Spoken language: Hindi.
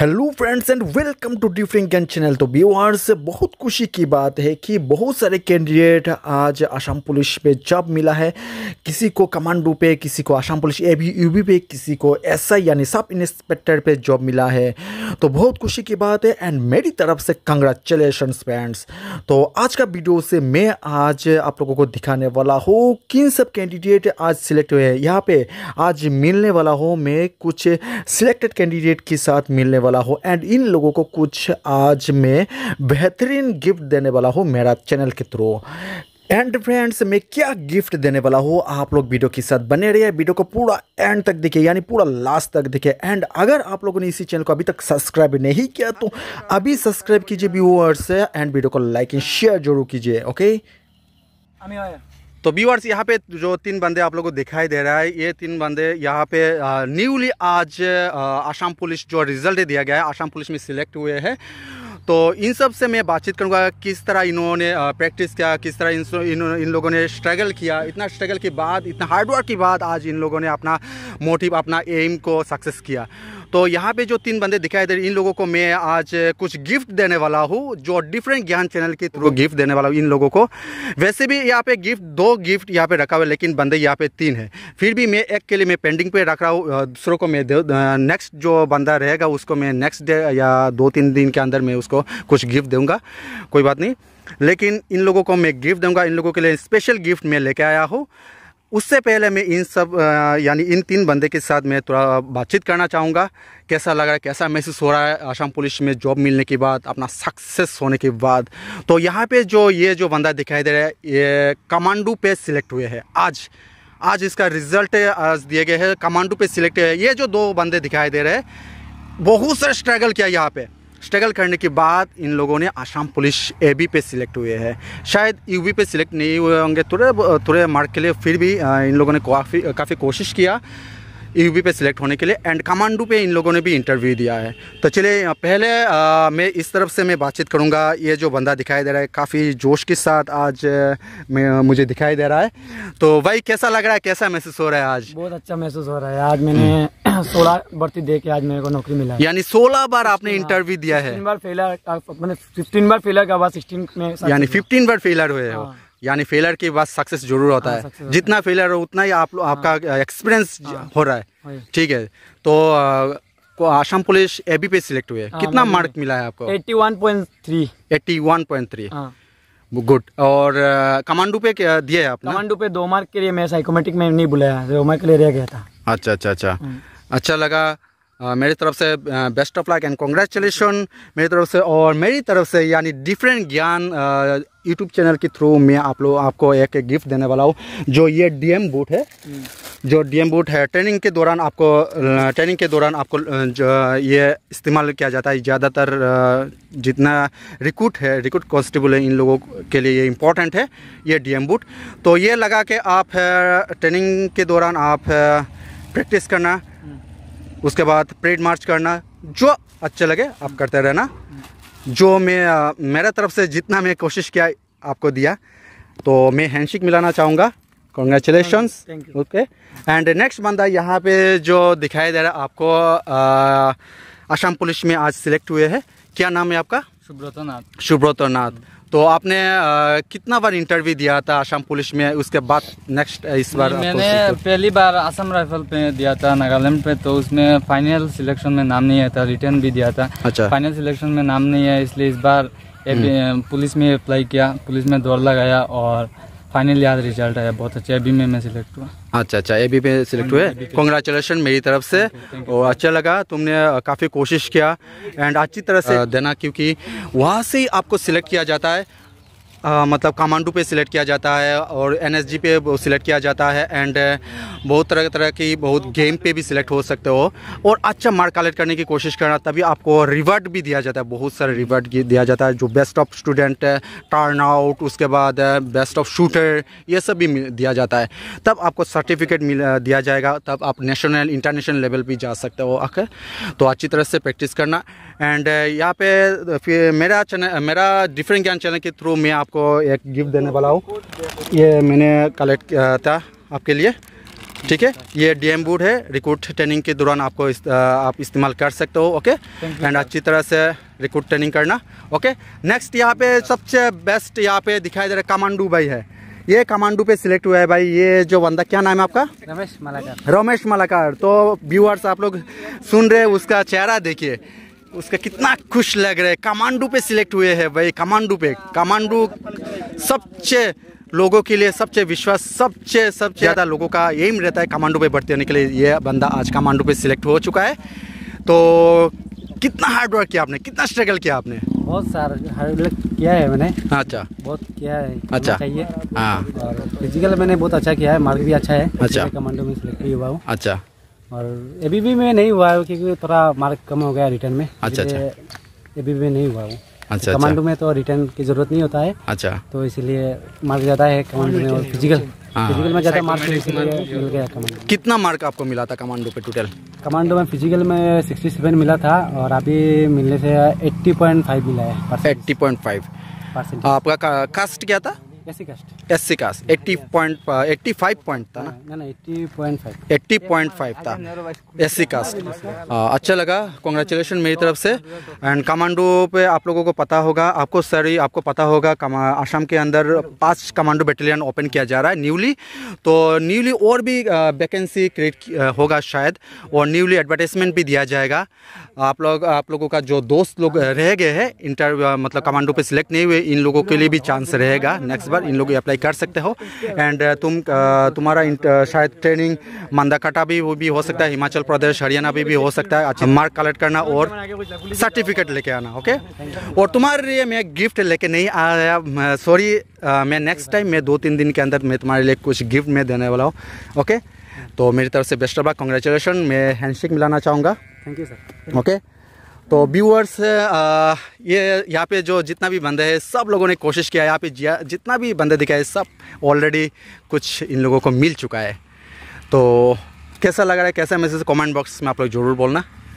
Hello friends and welcome to different गैन चैनल तो व्यूअर्स बहुत खुशी की बात है कि बहुत सारे कैंडिडेट आज असम पुलिस पे जॉब मिला है किसी को कमांडो पे किसी को Assam police A B U B पे किसी को एस आई यानी सब इंस्पेक्टर पे जॉब मिला है तो बहुत खुशी की बात है एंड मेरी तरफ से कंग्रेचुलेशन फ्रेंड्स तो आज का वीडियो से मैं आज आप लोगों को दिखाने वाला हूँ किन सब कैंडिडेट आज सिलेक्ट हुए हैं यहाँ पे आज मिलने वाला हूँ मैं कुछ सिलेक्टेड कैंडिडेट के साथ मिलने वाला वाला हूँ एंड इन लोगों को कुछ आज मैं बेहतरीन गिफ्ट देने वाला हूँ मेरा चैनल के थ्रू एंड फ्रेंड्स मैं क्या गिफ्ट देने वाला हूँ आप लोग वीडियो के साथ बने रहिए वीडियो को पूरा एंड तक देखिए यानी पूरा लास्ट तक देखिए एंड अगर आप लोगों ने इसी चैनल को अभी तक सब्सक्राइब नहीं किया तो अभी सब्सक्राइब कीजिए व्यूअर्स एंड वीडियो को लाइक एंड शेयर जरूर कीजिए ओके तो व्यूअर्स यहाँ पे जो तीन बंदे आप लोगों को दिखाई दे रहा है ये तीन बंदे यहाँ पे न्यूली आज आसाम पुलिस जो रिजल्ट दिया गया है आसाम पुलिस में सिलेक्ट हुए हैं तो इन सब से मैं बातचीत करूंगा किस तरह इन्होंने प्रैक्टिस किया किस तरह इन इन, इन लोगों ने स्ट्रगल किया इतना स्ट्रगल के बाद इतना हार्डवर्क के बाद आज इन लोगों ने अपना मोटिव अपना एम को सक्सेस किया तो यहाँ पे जो तीन बंदे दिखाई दे रहे इन लोगों को मैं आज कुछ गिफ्ट देने वाला हूँ जो डिफरेंट ज्ञान चैनल के थ्रू गिफ्ट देने वाला हूँ इन लोगों को वैसे भी यहाँ पे गिफ्ट दो गिफ्ट यहाँ पे रखा हुआ है लेकिन बंदे यहाँ पे तीन है फिर भी मैं एक के लिए मैं पेंडिंग पे रख रहा हूँ दूसरों को मैं नेक्स्ट जो बंदा रहेगा उसको मैं नेक्स्ट डे या दो तीन दिन के अंदर मैं उसको कुछ गिफ्ट दूँगा कोई बात नहीं लेकिन इन लोगों को मैं गिफ्ट दूंगा इन लोगों के लिए स्पेशल गिफ्ट मैं लेके आया हूँ उससे पहले मैं इन सब यानी इन तीन बंदे के साथ मैं थोड़ा बातचीत करना चाहूँगा कैसा लग रहा है कैसा महसूस हो रहा है आसाम पुलिस में जॉब मिलने के बाद अपना सक्सेस होने के बाद तो यहाँ पे जो ये जो बंदा दिखाई दे रहा है ये कमांडो पे सिलेक्ट हुए हैं आज आज इसका रिजल्ट आज दिए गए हैं कमांडो पे सिलेक्ट है ये जो दो बंदे दिखाई दे रहे हैं बहुत सारा स्ट्रगल किया यहाँ पर स्ट्रगल करने के बाद इन लोगों ने आसाम पुलिस ए बी पे सिलेक्ट हुए हैं शायद यू बी पे सिलेक्ट नहीं हुए होंगे थोड़े थोड़े मार्क के लिए फिर भी इन लोगों ने काफ़ी काफ़ी कोशिश किया यू e पे सिलेक्ट होने के लिए एंड कमांडू पे इन लोगों ने भी इंटरव्यू दिया है तो चलिए पहले आ, मैं इस तरफ से मैं बातचीत करूंगा ये जो बंदा दिखाई दे रहा है काफ़ी जोश के साथ आज मैं मुझे दिखाई दे रहा है तो भाई कैसा लग रहा है कैसा महसूस हो रहा है आज बहुत अच्छा महसूस हो रहा है आज मैंने हम्म। सोलह भर्ती दे के आज मेरे को नौकरी मिला यानी सोलह बार हाँ, आपने इंटरव्यू दिया है फिफ्टीन बार फेलर बाद यानी फिफ्टीन बार फेलर हुए हो हाँ। यानी फेलियर के बाद सक्सेस जरूर हाँ, होता है जितना फेलियर हो उतना ही आप आपका एक्सपीरियंस हाँ। हाँ। हो रहा है ठीक है तो को आसाम पुलिस ए बी पे सिलेक्ट हुए कितना मार्क मिला है आपको 81.3 81.3 गुड और कमांडो पे क्या दिया है आपने कमांडो पे दो मार्क के लिए मैं साइकोमेटिक में नहीं बुलाया दो मार्क के लिए रह गया था अच्छा अच्छा अच्छा अच्छा लगा मेरी तरफ से best of luck and congratulation मेरी तरफ से और मेरी तरफ से यानी डिफरेंट ज्ञान यूट्यूब चैनल के थ्रू मैं आप लोग आपको एक गिफ्ट देने वाला हूँ जो ये डीएम बूट है हम्म। जो डीएम बूट है ट्रेनिंग के दौरान आपको ट्रेनिंग के दौरान आपको ये इस्तेमाल किया जाता है ज़्यादातर जितना रिक्रूट है रिक्रूट कॉन्स्टेबल है इन लोगों के लिए ये इम्पोर्टेंट है ये डीएम बूट तो ये लगा के आप ट्रेनिंग के दौरान आप प्रैक्टिस करना उसके बाद परेड मार्च करना जो अच्छा लगे आप करते रहना जो मैं मेरा तरफ से जितना मैं कोशिश किया आपको दिया तो मैं हैंडशेक मिलाना चाहूँगा कॉन्ग्रेचुलेशन ओके एंड नेक्स्ट बंदा यहाँ पे जो दिखाई दे रहा है आपको असम पुलिस में आज सिलेक्ट हुए हैं क्या नाम है आपका सुब्रतो नाथ शुभ्रत नाथ तो आपने आ, कितना बार इंटरव्यू दिया था आसाम पुलिस में उसके बाद नेक्स्ट इस बार मैंने पहली बार आसाम राइफल पे दिया था नागालैंड पे तो उसमें फाइनल सिलेक्शन में नाम नहीं आया था रिटर्न भी दिया था अच्छा फाइनल सिलेक्शन में नाम नहीं आया इसलिए इस बार हम्म। पुलिस में अप्लाई किया पुलिस में दौड़ लगाया और फाइनल याद रिजल्ट आया बहुत अच्छा एबी में मैं सिलेक्ट हुआ अच्छा अच्छा एबी में सिलेक्ट हुए कॉन्ग्रेचुलेशन मेरी तरफ से और अच्छा लगा तुमने काफ़ी कोशिश किया एंड अच्छी तरह से देना क्योंकि वहाँ से ही आपको सिलेक्ट किया जाता है आ, मतलब कमांडो पे सिलेक्ट किया जाता है और एनएसजी पे सिलेक्ट किया जाता है एंड बहुत तरह तरह की बहुत गेम पे भी सिलेक्ट हो सकते हो और अच्छा मार्क कलेक्ट करने की कोशिश करना तभी आपको रिवर्ट भी दिया जाता है बहुत सारे रिवर्ट दिया जाता है जो best of student turn out उसके बाद बेस्ट ऑफ शूटर ये सब भी दिया जाता है तब आपको सर्टिफिकेट मिल दिया जाएगा तब आप नेशनल इंटरनेशनल लेवल पर जा सकते हो आकर तो अच्छी तरह से प्रैक्टिस करना एंड uh, यहाँ पे मेरा चैनल मेरा डिफरेंट ज्ञान चैनल के थ्रू मैं आपको एक गिफ्ट देने वाला हूँ ये मैंने कलेक्ट किया था आपके लिए ठीक है ये डीएम बूट है रिक्रूट ट्रेनिंग के दौरान आपको इस, uh, आप इस्तेमाल कर सकते हो ओके एंड अच्छी तरह से रिक्रूट ट्रेनिंग करना ओके नेक्स्ट यहाँ पे सबसे बेस्ट यहाँ पे दिखाई दे रहा है कमांडू भाई है ये कमांडू पे सिलेक्ट हुआ है भाई ये जो बंदा क्या नाम है आपका रमेश मलाकार रमेश मलाकार तो व्यूअर्स आप लोग सुन रहे उसका चेहरा देखिए उसका कितना खुश लग रहा है कमांडो पे सिलेक्ट हुए हैं भाई कमांडो पे कमांडो सबसे लोगों के लिए सबसे विश्वास सबसे सबसे ज़्यादा लोगों का एम रहता है कमांडो पे बढ़ते होने के लिए ये बंदा आज कमांडो पे सिलेक्ट हो चुका है तो कितना हार्ड वर्क किया आपने कितना स्ट्रगल किया आपने बहुत सारा हार्ड वर्क किया है मैंने अच्छा बहुत किया है अच्छा चाहिए हाँ फिजिकल मैंने बहुत अच्छा किया है मार्ग भी अच्छा है अच्छा कमांडो में सिलेक्ट हुआ हूँ अच्छा और अभी भी में नहीं हुआ है क्योंकि थोड़ा मार्क कम हो गया रिटर्न में अच्छा अच्छा अभी भी नहीं हुआ वो अच्छा, तो अच्छा। कमांडो में तो रिटर्न की जरूरत नहीं होता है अच्छा तो इसीलिए मार्क ज्यादा है कमांडो में और फिजिकल फिजिकल हाँ, हाँ। में ज्यादा मार्क मिल गया कमांडो कितना मार्क आपको मिला था कमांडो पे टोटल कमांडो में फिजिकल में सिक्सटी सेवन मिला था और अभी मिलने से एट्टी पॉइंट फाइव मिला है आपका कास्ट क्या था SC caste eighty point eighty five point था ना एट्टी पॉइंट फाइव था एससी कास्ट uh, अच्छा लगा कॉन्ग्रेचुलेशन मेरी तरफ से एंड कमांडो पे आप लोगों को पता होगा आपको सर आपको पता होगा आसाम के अंदर पांच कमांडो बटालियन ओपन किया जा रहा है न्यूली तो न्यूली और भी वैकेंसी uh, क्रिएट uh, होगा शायद और न्यूली एडवर्टाइजमेंट भी दिया जाएगा आप लोग आप लोगों का जो दोस्त लोग रह गए हैं इंटर मतलब कमांडो पे सिलेक्ट नहीं हुए इन लोगों के लिए भी चांस रहेगा नेक्स्ट बार पर इन लोग अप्लाई कर सकते हो एंड uh, तुम uh, तुम्हारा uh, शायद ट्रेनिंग मंदाकाटा भी वो भी हो सकता है हिमाचल प्रदेश हरियाणा भी, भी हो सकता है अच्छा मार्क कलेक्ट करना और सर्टिफिकेट लेके आना ओके और तुम्हारे लिए मैं गिफ्ट लेके नहीं आया सॉरी मैं नेक्स्ट टाइम मैं दो तीन दिन के अंदर मैं तुम्हारे लिए कुछ गिफ्ट मैं देने वाला हूँ ओके तो मेरी तरफ से बेस्ट ऑफ लक कॉन्ग्रेचुलेसन मैं हैंडशेक मिलाना चाहूँगा थैंक यू सर ओके तो व्यूअर्स ये यहाँ पे जो जितना भी बंदे हैं सब लोगों ने कोशिश किया है यहाँ पे जितना भी बंदे दिखाए सब ऑलरेडी कुछ इन लोगों को मिल चुका है तो कैसा लग रहा है कैसा मैसेज कमेंट बॉक्स में आप लोग ज़रूर बोलना